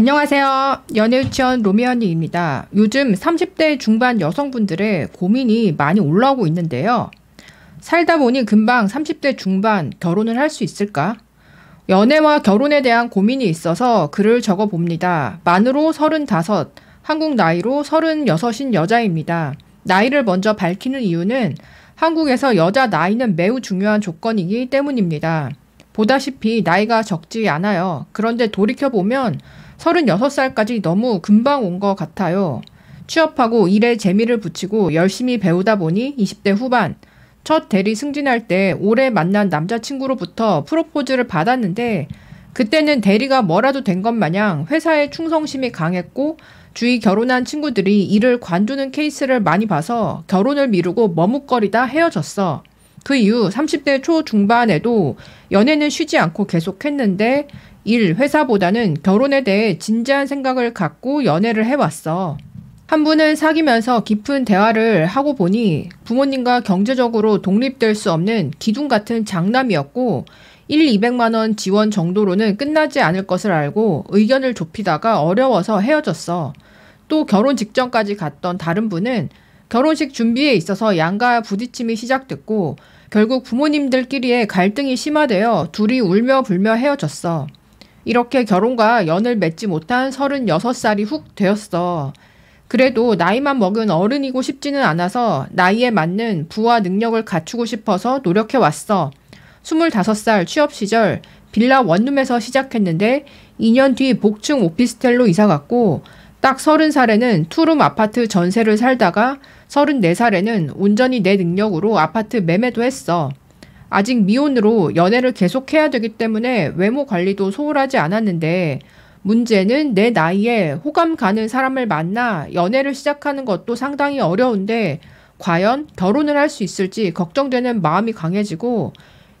안녕하세요. 연예유치원 로미언니입니다. 요즘 30대 중반 여성분들의 고민이 많이 올라오고 있는데요. 살다 보니 금방 30대 중반 결혼을 할 수 있을까? 연애와 결혼에 대한 고민이 있어서 글을 적어 봅니다. 만으로 35, 한국 나이로 36인 여자입니다. 나이를 먼저 밝히는 이유는 한국에서 여자 나이는 매우 중요한 조건이기 때문입니다. 보다시피 나이가 적지 않아요. 그런데 돌이켜보면 3 6 살까지 너무 금방 온 것 같아요. 취업하고 일에 재미를 붙이고 열심히 배우다 보니 20대 후반 첫 대리 승진할 때 오래 만난 남자친구로부터 프로포즈를 받았는데 그때는 대리가 뭐라도 된 것 마냥 회사에 충성심이 강했고 주위 결혼한 친구들이 일을 관두는 케이스를 많이 봐서 결혼을 미루고 머뭇거리다 헤어졌어. 그 이후 30대 초중반에도 연애는 쉬지 않고 계속했는데 일, 회사보다는 결혼에 대해 진지한 생각을 갖고 연애를 해왔어. 한 분은 사귀면서 깊은 대화를 하고 보니 부모님과 경제적으로 독립될 수 없는 기둥 같은 장남이었고 1, 200만 원 지원 정도로는 끝나지 않을 것을 알고 의견을 좁히다가 어려워서 헤어졌어. 또 결혼 직전까지 갔던 다른 분은 결혼식 준비에 있어서 양가 부딪힘이 시작됐고 결국 부모님들끼리의 갈등이 심화되어 둘이 울며 불며 헤어졌어. 이렇게 결혼과 연을 맺지 못한 36살이 훅 되었어. 그래도 나이만 먹은 어른이고 싶지는 않아서 나이에 맞는 부와 능력을 갖추고 싶어서 노력해 왔어. 25살 취업 시절 빌라 원룸에서 시작했는데 2년 뒤 복층 오피스텔로 이사 갔고 딱 30살에는 투룸 아파트 전세를 살다가 34살에는 온전히 내 능력으로 아파트 매매도 했어. 아직 미혼으로 연애를 계속해야 되기 때문에 외모 관리도 소홀하지 않았는데 문제는 내 나이에 호감 가는 사람을 만나 연애를 시작하는 것도 상당히 어려운데 과연 결혼을 할 수 있을지 걱정되는 마음이 강해지고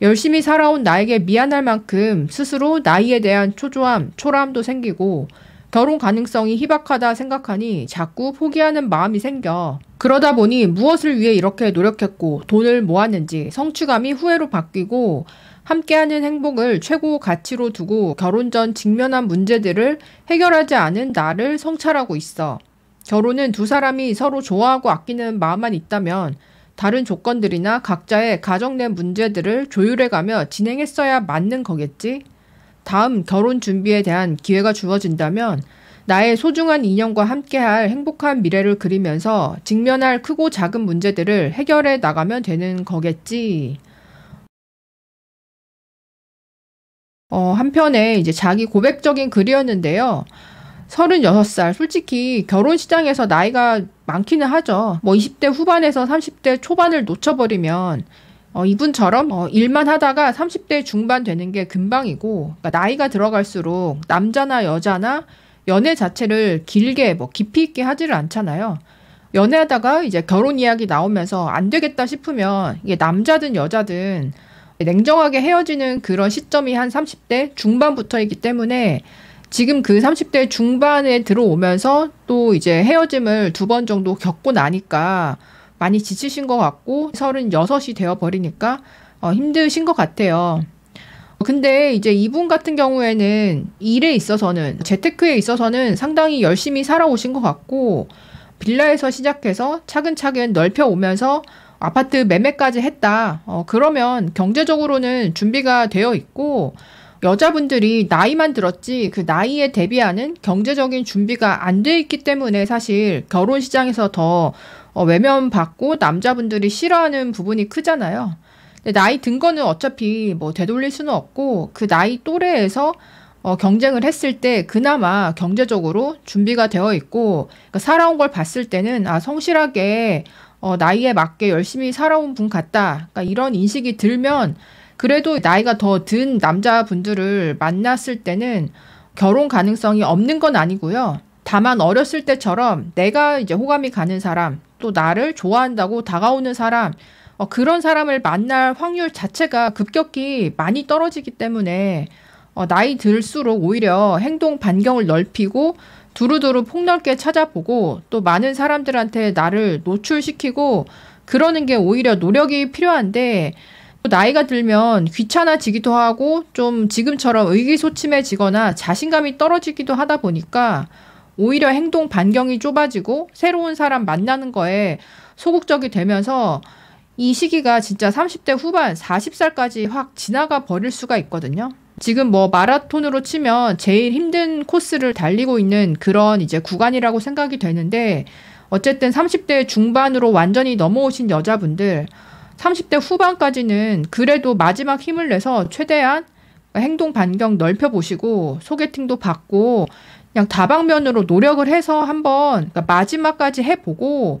열심히 살아온 나에게 미안할 만큼 스스로 나이에 대한 초조함, 초라함도 생기고 결혼 가능성이 희박하다 생각하니 자꾸 포기하는 마음이 생겨. 그러다 보니 무엇을 위해 이렇게 노력했고 돈을 모았는지 성취감이 후회로 바뀌고 함께하는 행복을 최고 가치로 두고 결혼 전 직면한 문제들을 해결하지 않은 나를 성찰하고 있어. 결혼은 두 사람이 서로 좋아하고 아끼는 마음만 있다면 다른 조건들이나 각자의 가정 내 문제들을 조율해가며 진행했어야 맞는 거겠지? 다음 결혼 준비에 대한 기회가 주어진다면 나의 소중한 인연과 함께할 행복한 미래를 그리면서 직면할 크고 작은 문제들을 해결해 나가면 되는 거겠지. 어, 한편에 이제 자기 고백적인 글이었는데요. 36살, 솔직히 결혼 시장에서 나이가 많기는 하죠. 뭐 20대 후반에서 30대 초반을 놓쳐버리면 어, 이분처럼 어, 일만 하다가 30대 중반 되는 게 금방이고 그러니까 나이가 들어갈수록 남자나 여자나 연애 자체를 길게 뭐 깊이 있게 하지를 않잖아요. 연애하다가 이제 결혼 이야기 나오면서 안 되겠다 싶으면 이게 남자든 여자든 냉정하게 헤어지는 그런 시점이 한 30대 중반부터이기 때문에 지금 그 30대 중반에 들어오면서 또 이제 헤어짐을 두 번 정도 겪고 나니까 많이 지치신 것 같고 36이 되어버리니까 어, 힘드신 것 같아요. 근데 이제 이분 같은 경우에는 일에 있어서는 재테크에 있어서는 상당히 열심히 살아오신 것 같고 빌라에서 시작해서 차근차근 넓혀오면서 아파트 매매까지 했다. 어, 그러면 경제적으로는 준비가 되어 있고 여자분들이 나이만 들었지 그 나이에 대비하는 경제적인 준비가 안 돼 있기 때문에 사실 결혼 시장에서 더 어, 외면받고 남자분들이 싫어하는 부분이 크잖아요. 나이 든 거는 어차피 뭐 되돌릴 수는 없고 그 나이 또래에서 어, 경쟁을 했을 때 그나마 경제적으로 준비가 되어 있고 그러니까 살아온 걸 봤을 때는 아 성실하게 어, 나이에 맞게 열심히 살아온 분 같다. 그러니까 이런 인식이 들면 그래도 나이가 더 든 남자분들을 만났을 때는 결혼 가능성이 없는 건 아니고요. 다만 어렸을 때처럼 내가 이제 호감이 가는 사람, 또 나를 좋아한다고 다가오는 사람, 어, 그런 사람을 만날 확률 자체가 급격히 많이 떨어지기 때문에 어, 나이 들수록 오히려 행동 반경을 넓히고 두루두루 폭넓게 찾아보고 또 많은 사람들한테 나를 노출시키고 그러는 게 오히려 노력이 필요한데 나이가 들면 귀찮아지기도 하고 좀 지금처럼 의기소침해지거나 자신감이 떨어지기도 하다 보니까 오히려 행동 반경이 좁아지고 새로운 사람 만나는 거에 소극적이 되면서 이 시기가 진짜 30대 후반 40살까지 확 지나가 버릴 수가 있거든요. 지금 뭐 마라톤으로 치면 제일 힘든 코스를 달리고 있는 그런 이제 구간이라고 생각이 되는데 어쨌든 30대 중반으로 완전히 넘어오신 여자분들 30대 후반까지는 그래도 마지막 힘을 내서 최대한 행동 반경 넓혀 보시고 소개팅도 받고 그냥 다방면으로 노력을 해서 한번 그러니까 마지막까지 해보고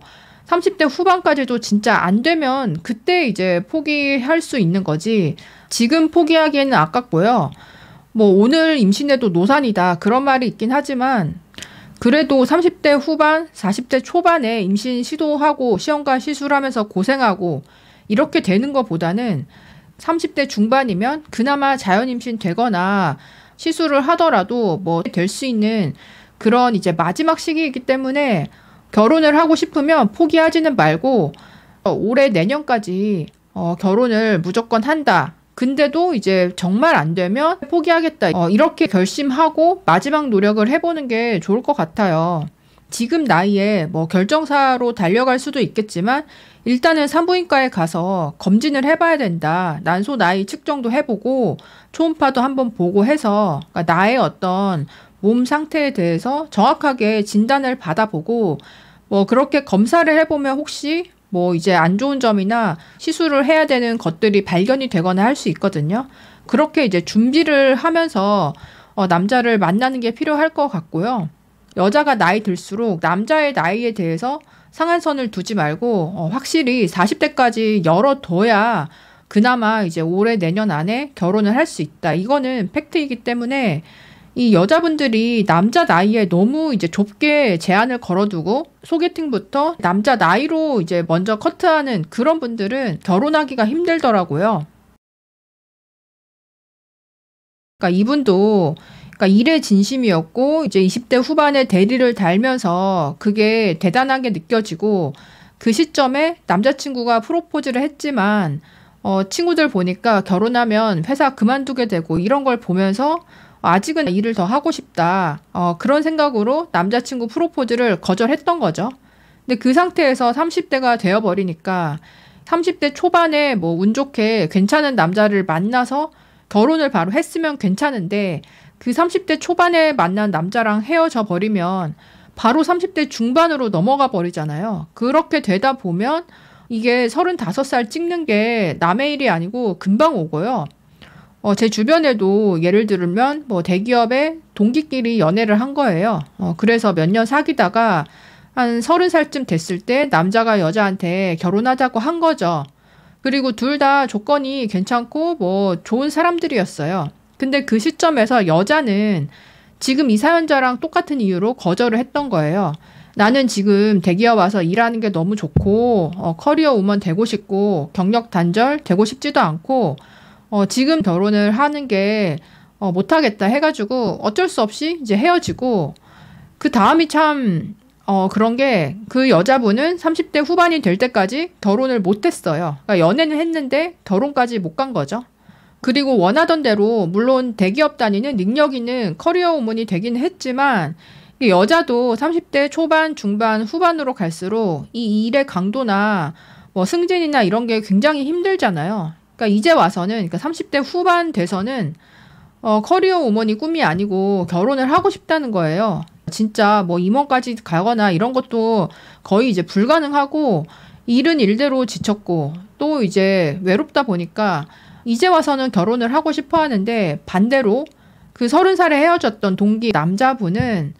삼십 대 후반까지도 진짜 안 되면 그때 이제 포기할 수 있는 거지. 지금 포기하기에는 아깝고요. 뭐 오늘 임신해도 노산이다. 그런 말이 있긴 하지만 그래도 30대 후반, 40대 초반에 임신 시도하고 시험관 시술하면서 고생하고 이렇게 되는 것보다는 30대 중반이면 그나마 자연 임신 되거나 시술을 하더라도 뭐 될 수 있는 그런 이제 마지막 시기이기 때문에 결혼을 하고 싶으면 포기하지는 말고 어, 올해 내년까지 어, 결혼을 무조건 한다. 근데도 이제 정말 안 되면 포기하겠다. 어, 이렇게 결심하고 마지막 노력을 해보는 게 좋을 것 같아요. 지금 나이에 뭐 결정사로 달려갈 수도 있겠지만 일단은 산부인과에 가서 검진을 해봐야 된다. 난소 나이 측정도 해보고 초음파도 한번 보고 해서 그러니까 나의 어떤 몸 상태에 대해서 정확하게 진단을 받아보고 뭐 그렇게 검사를 해보면 혹시 뭐 이제 안 좋은 점이나 시술을 해야 되는 것들이 발견이 되거나 할 수 있거든요. 그렇게 이제 준비를 하면서 어, 남자를 만나는 게 필요할 것 같고요. 여자가 나이 들수록 남자의 나이에 대해서 상한선을 두지 말고 어, 확실히 40대까지 열어둬야 그나마 이제 올해 내년 안에 결혼을 할 수 있다. 이거는 팩트이기 때문에 이 여자분들이 남자 나이에 너무 이제 좁게 제한을 걸어두고 소개팅부터 남자 나이로 이제 먼저 커트하는 그런 분들은 결혼하기가 힘들더라고요. 그러니까 이분도 그러니까 일의 진심이었고 이제 20대 후반에 대리를 달면서 그게 대단하게 느껴지고 그 시점에 남자친구가 프로포즈를 했지만 어 친구들 보니까 결혼하면 회사 그만두게 되고 이런 걸 보면서 아직은 일을 더 하고 싶다. 어, 그런 생각으로 남자친구 프로포즈를 거절했던 거죠. 근데 그 상태에서 30대가 되어버리니까 30대 초반에 뭐 운 좋게 괜찮은 남자를 만나서 결혼을 바로 했으면 괜찮은데 그 30대 초반에 만난 남자랑 헤어져 버리면 바로 30대 중반으로 넘어가 버리잖아요. 그렇게 되다 보면 이게 35살 찍는 게 남의 일이 아니고 금방 오고요. 어, 제 주변에도 예를 들면 뭐 대기업의 동기끼리 연애를 한 거예요. 어, 그래서 몇 년 사귀다가 한 서른 살쯤 됐을 때 남자가 여자한테 결혼하자고 한 거죠. 그리고 둘 다 조건이 괜찮고 뭐 좋은 사람들이었어요. 근데 그 시점에서 여자는 지금 이 사연자랑 똑같은 이유로 거절을 했던 거예요. 나는 지금 대기업 와서 일하는 게 너무 좋고 어, 커리어 우먼 되고 싶고 경력 단절 되고 싶지도 않고 어, 지금 결혼을 하는 게 어, 못하겠다 해가지고 어쩔 수 없이 이제 헤어지고 그 다음이 참 어, 그런 게 그 여자분은 30대 후반이 될 때까지 결혼을 못했어요. 그러니까 연애는 했는데 결혼까지 못 간 거죠. 그리고 원하던 대로 물론 대기업 다니는 능력 있는 커리어 우먼이 되긴 했지만 여자도 30대 초반, 중반, 후반으로 갈수록 이 일의 강도나 뭐 승진이나 이런 게 굉장히 힘들잖아요. 그러니까 이제 와서는 그러니까 30대 후반 돼서는 어, 커리어 우먼이 꿈이 아니고 결혼을 하고 싶다는 거예요. 진짜 뭐 임원까지 가거나 이런 것도 거의 이제 불가능하고 일은 일대로 지쳤고 또 이제 외롭다 보니까 이제 와서는 결혼을 하고 싶어 하는데 반대로 그 서른 살에 헤어졌던 동기 남자분은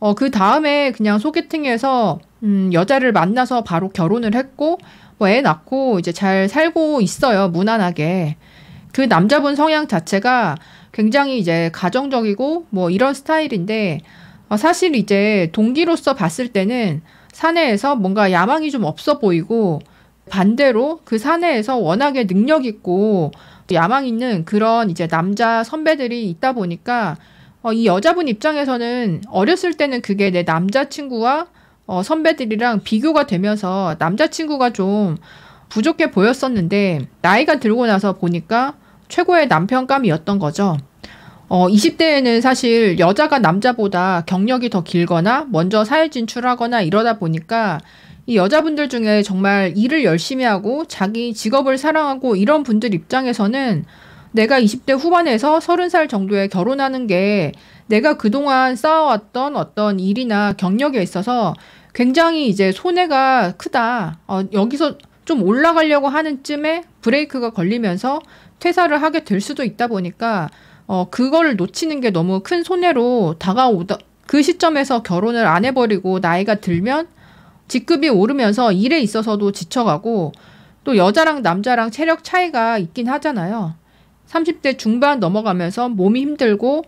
어, 그 다음에 그냥 소개팅에서 음, 여자를 만나서 바로 결혼을 했고 뭐애 낳고 이제 잘 살고 있어요. 무난하게. 그 남자분 성향 자체가 굉장히 이제 가정적이고 뭐 이런 스타일인데 어, 사실 이제 동기로서 봤을 때는 사내에서 뭔가 야망이 좀 없어 보이고 반대로 그 사내에서 워낙에 능력 있고 야망 있는 그런 이제 남자 선배들이 있다 보니까 어, 이 여자분 입장에서는 어렸을 때는 그게 내 남자친구와 어, 선배들이랑 비교가 되면서 남자친구가 좀 부족해 보였었는데 나이가 들고 나서 보니까 최고의 남편감이었던 거죠. 어, 20대에는 사실 여자가 남자보다 경력이 더 길거나 먼저 사회 진출하거나 이러다 보니까 이 여자분들 중에 정말 일을 열심히 하고 자기 직업을 사랑하고 이런 분들 입장에서는 내가 20대 후반에서 30살 정도에 결혼하는 게 내가 그동안 쌓아왔던 어떤 일이나 경력에 있어서 굉장히 이제 손해가 크다. 어, 여기서 좀 올라가려고 하는 쯤에 브레이크가 걸리면서 퇴사를 하게 될 수도 있다 보니까 어, 그거를 놓치는 게 너무 큰 손해로 다가오다 그 시점에서 결혼을 안 해버리고 나이가 들면 직급이 오르면서 일에 있어서도 지쳐가고 또 여자랑 남자랑 체력 차이가 있긴 하잖아요. 30대 중반 넘어가면서 몸이 힘들고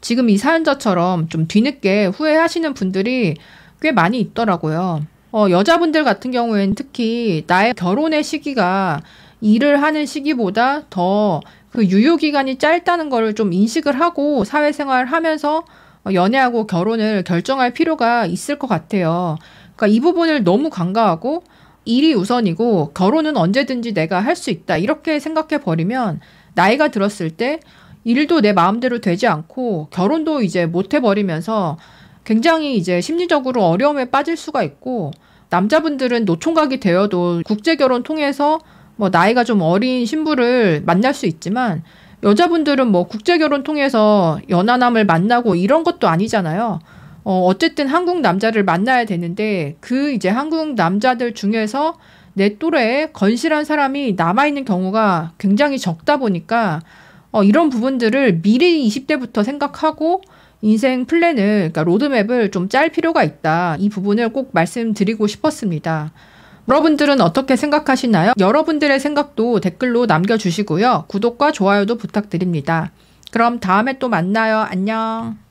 지금 이 사연자처럼 좀 뒤늦게 후회하시는 분들이 꽤 많이 있더라고요. 어, 여자분들 같은 경우에는 특히 나의 결혼의 시기가 일을 하는 시기보다 더 그 유효기간이 짧다는 거를 좀 인식을 하고 사회생활 하면서 어, 연애하고 결혼을 결정할 필요가 있을 것 같아요. 그러니까 이 부분을 너무 간과하고 일이 우선이고 결혼은 언제든지 내가 할 수 있다 이렇게 생각해 버리면 나이가 들었을 때 일도 내 마음대로 되지 않고 결혼도 이제 못 해버리면서 굉장히 이제 심리적으로 어려움에 빠질 수가 있고 남자분들은 노총각이 되어도 국제결혼 통해서 뭐 나이가 좀 어린 신부를 만날 수 있지만 여자분들은 뭐 국제결혼 통해서 연하남을 만나고 이런 것도 아니잖아요. 어, 어쨌든 한국 남자를 만나야 되는데 그 이제 한국 남자들 중에서 내 또래에 건실한 사람이 남아있는 경우가 굉장히 적다 보니까 어, 이런 부분들을 미리 20대부터 생각하고 인생 플랜을, 그러니까 로드맵을 좀 짤 필요가 있다. 이 부분을 꼭 말씀드리고 싶었습니다. 여러분들은 어떻게 생각하시나요? 여러분들의 생각도 댓글로 남겨주시고요. 구독과 좋아요도 부탁드립니다. 그럼 다음에 또 만나요. 안녕.